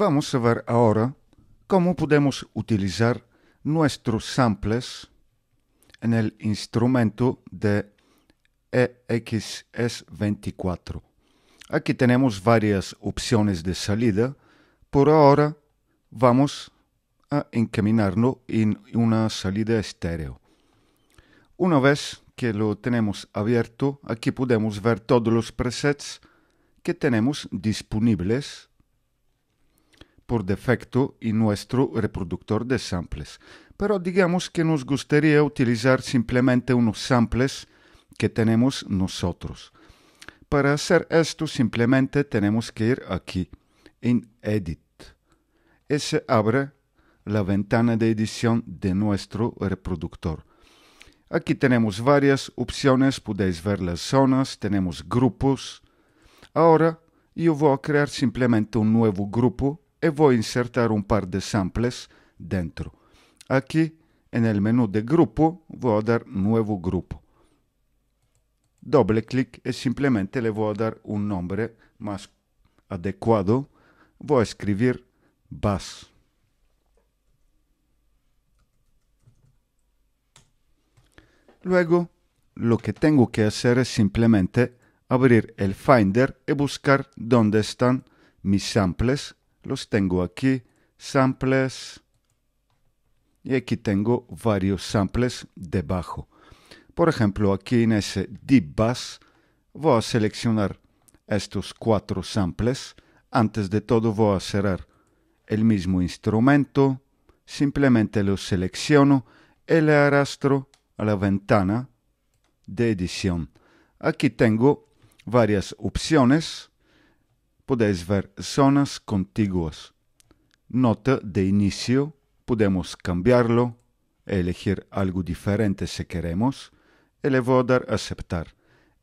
Vamos a ver ahora cómo podemos utilizar nuestros samples en el instrumento de EXS24. Aquí tenemos varias opciones de salida. Por ahora vamos a encaminarlo en una salida estéreo. Una vez que lo tenemos abierto, aquí podemos ver todos los presets que tenemos disponibles por defecto y nuestro reproductor de samples. Pero digamos que nos gustaría utilizar simplemente unos samples que tenemos nosotros. Para hacer esto simplemente tenemos que ir aquí, en Edit. Y se abre la ventana de edición de nuestro reproductor. Aquí tenemos varias opciones, podéis ver las zonas, tenemos grupos. Ahora yo voy a crear simplemente un nuevo grupo y voy a insertar un par de samples dentro. Aquí en el menú de grupo voy a dar nuevo grupo. Doble clic y simplemente le voy a dar un nombre más adecuado. Voy a escribir bass. Luego lo que tengo que hacer es simplemente abrir el Finder y buscar dónde están mis samples los tengo aquí, samples, y aquí tengo varios samples debajo. Por ejemplo, aquí en ese Deep Bass voy a seleccionar estos cuatro samples. Antes de todo voy a cerrar el mismo instrumento, simplemente lo selecciono y le arrastro a la ventana de edición. Aquí tengo varias opciones Podéis ver zonas contiguas. Nota de inicio, podemos cambiarlo, elegir algo diferente si queremos, y le voy a dar aceptar.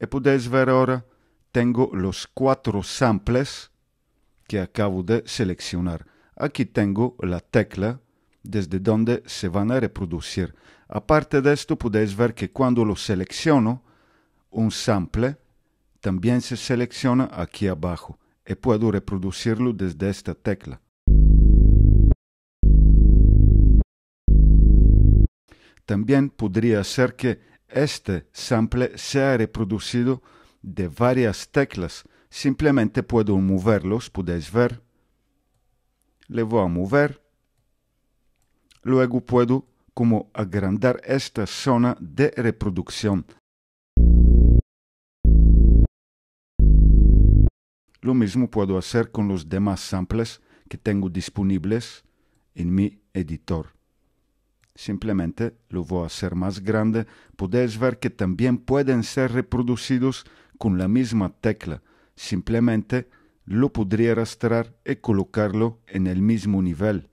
Y podéis ver ahora, tengo los cuatro samples que acabo de seleccionar. Aquí tengo la tecla desde donde se van a reproducir. Aparte de esto, podéis ver que cuando lo selecciono, un sample también se selecciona aquí abajo y e puedo reproducirlo desde esta tecla. También podría ser que este sample sea reproducido de varias teclas. Simplemente puedo moverlos, podéis ver. Le voy a mover. Luego puedo como agrandar esta zona de reproducción. Lo mismo puedo hacer con los demás samples que tengo disponibles en mi editor. Simplemente lo voy a hacer más grande. Podéis ver que también pueden ser reproducidos con la misma tecla. Simplemente lo podría arrastrar y colocarlo en el mismo nivel.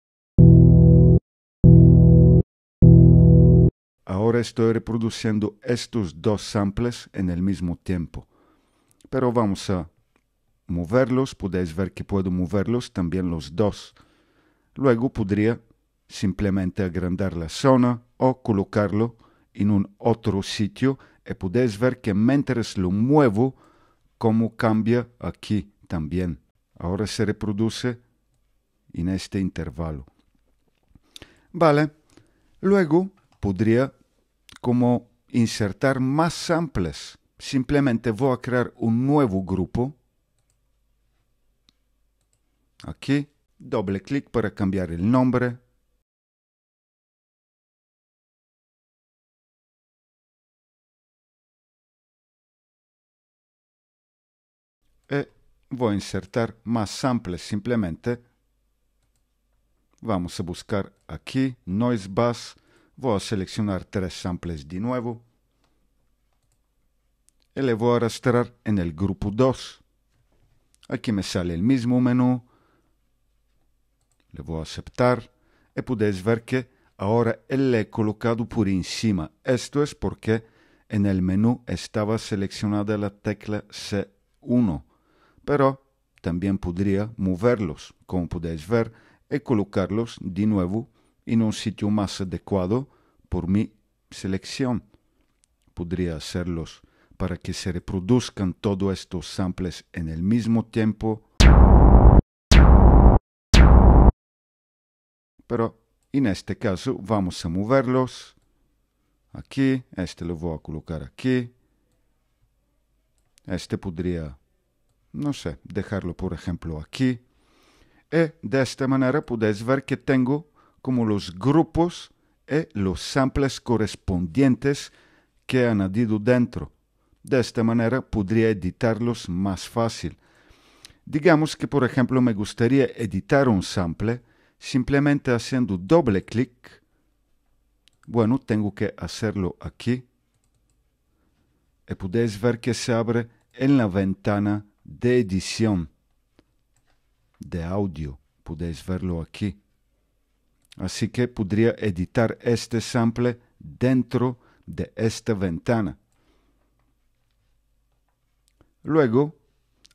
Ahora estoy reproduciendo estos dos samples en el mismo tiempo. Pero vamos a moverlos, podéis ver que puedo moverlos también los dos. Luego podría simplemente agrandar la zona o colocarlo en un otro sitio y podéis ver que mientras lo muevo, como cambia aquí también. Ahora se reproduce en este intervalo. Vale, luego podría como insertar más samples. Simplemente voy a crear un nuevo grupo Aquí, doble clic para cambiar el nombre. Y e, voy a insertar más samples simplemente. Vamos a buscar aquí Noise Bass. Voy a seleccionar tres samples de nuevo. Y le voy a arrastrar en el grupo 2. Aquí me sale el mismo menú le voy a aceptar y e podéis ver que ahora él le he colocado por encima. Em Esto es porque en el menú estaba seleccionada la tecla C1, pero también podría moverlos, como podéis ver, y e colocarlos de nuevo en un sitio más adecuado por mi selección. Podría hacerlos para que se reproduzcan todos estos samples en el mismo tiempo Pero en este caso vamos a moverlos aquí, este lo voy a colocar aquí, este podría, no sé, dejarlo por ejemplo aquí. Y de esta manera podéis ver que tengo como los grupos y los samples correspondientes que han añadido dentro. De esta manera podría editarlos más fácil. Digamos que por ejemplo me gustaría editar un sample simplemente haciendo doble clic. Bueno, tengo que hacerlo aquí. Y podéis ver que se abre en la ventana de edición de audio. Podéis verlo aquí. Así que podría editar este sample dentro de esta ventana. Luego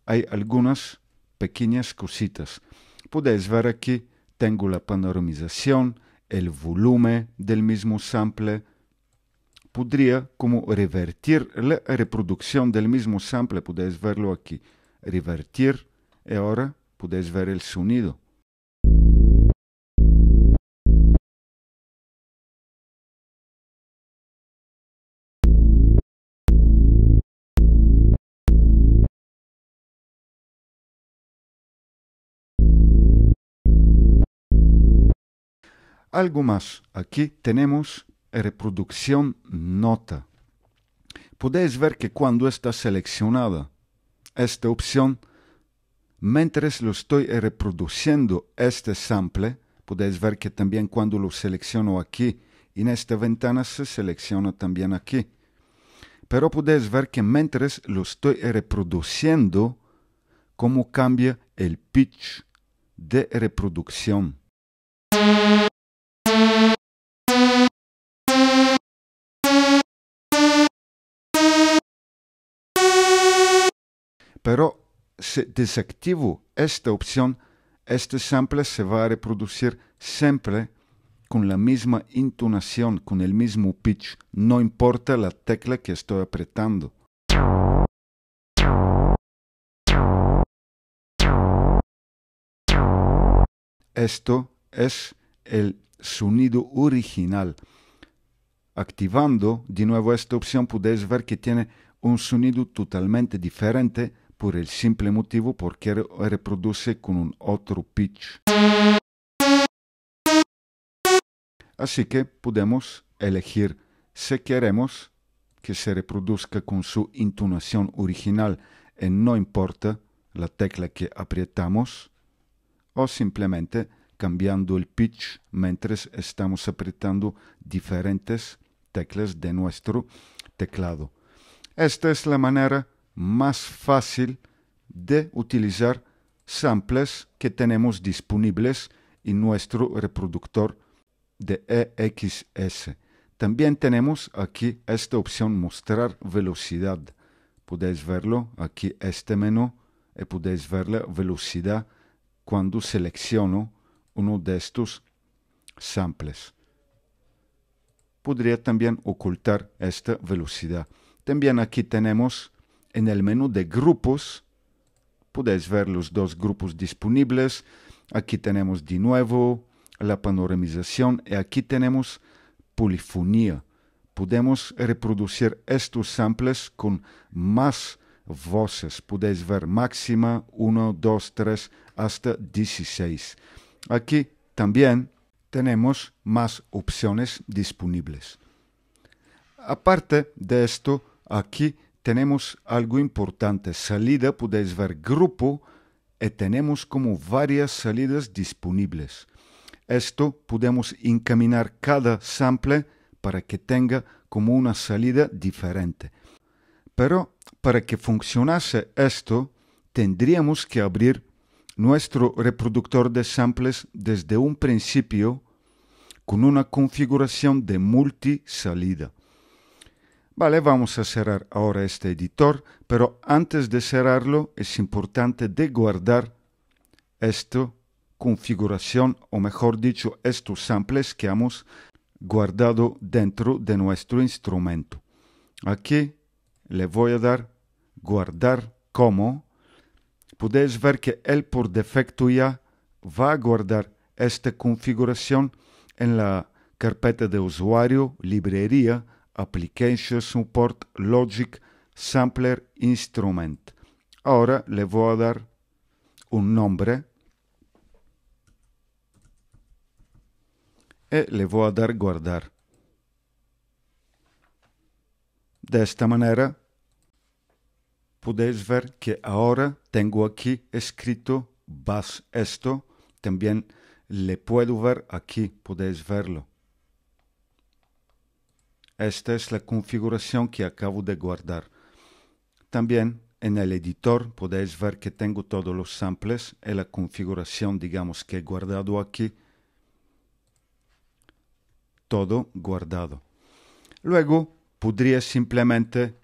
hay algunas pequeñas cositas. Podéis ver aquí tengo la panoramización, el volumen del mismo sample. Podría como revertir la reproducción del mismo sample, podéis verlo aquí. Revertir y ahora podéis ver el sonido. Algo más, aquí tenemos reproducción nota. Podéis ver que cuando está seleccionada esta opción, mientras lo estoy reproduciendo este sample, podéis ver que también cuando lo selecciono aquí, y en esta ventana se selecciona también aquí. Pero podéis ver que mientras lo estoy reproduciendo, cómo cambia el pitch de reproducción. pero si desactivo esta opción, este sample se va a reproducir siempre con la misma intonación, con el mismo pitch, no importa la tecla que estoy apretando. Esto es el sonido original. Activando de nuevo esta opción podéis ver que tiene un sonido totalmente diferente por el simple motivo porque reproduce con un otro pitch. Así que podemos elegir si queremos que se reproduzca con su intonación original en no importa la tecla que apretamos o simplemente cambiando el pitch mientras estamos apretando diferentes teclas de nuestro teclado. Esta es la manera más fácil de utilizar samples que tenemos disponibles en nuestro reproductor de EXS. También tenemos aquí esta opción mostrar velocidad. Podéis verlo aquí este menú y podéis ver la velocidad cuando selecciono uno de estos samples. Podría también ocultar esta velocidad. También aquí tenemos en el menú de grupos podéis ver los dos grupos disponibles. Aquí tenemos de nuevo la panoramización y aquí tenemos polifonía. Podemos reproducir estos samples con más voces. Podéis ver máxima 1, 2, 3 hasta 16. Aquí también tenemos más opciones disponibles. Aparte de esto, aquí tenemos algo importante. Salida podéis ver grupo y tenemos como varias salidas disponibles. Esto podemos encaminar cada sample para que tenga como una salida diferente. Pero para que funcionase esto, tendríamos que abrir nuestro reproductor de samples desde un principio con una configuración de multisalida. Vale, vamos a cerrar ahora este editor, pero antes de cerrarlo es importante de guardar esta configuración, o mejor dicho, estos samples que hemos guardado dentro de nuestro instrumento. Aquí le voy a dar guardar como. Podéis ver que él por defecto ya va a guardar esta configuración en la carpeta de usuario, librería, Application Support Logic Sampler Instrument. Ahora le voy a dar un nombre y eh, le voy a dar guardar. De esta manera podéis ver que ahora tengo aquí escrito bas esto. También le puedo ver aquí, podéis verlo. Esta es la configuración que acabo de guardar. También en el editor podéis ver que tengo todos los samples y la configuración, digamos, que he guardado aquí. Todo guardado. Luego podría simplemente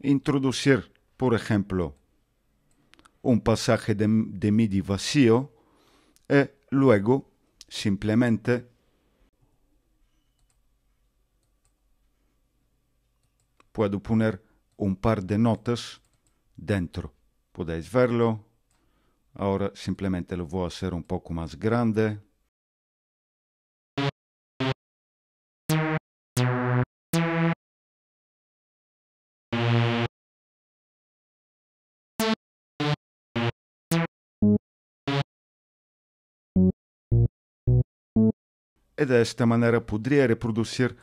introducir, por ejemplo, un pasaje de, de MIDI vacío y luego simplemente puedo poner un par de notas dentro. Podéis verlo. Ahora simplemente lo voy a hacer un poco más grande. E desta maneira poderia reproduzir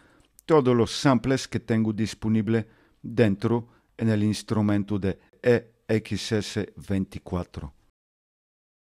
todos los samples que tengo disponible dentro en el instrumento de EXS24.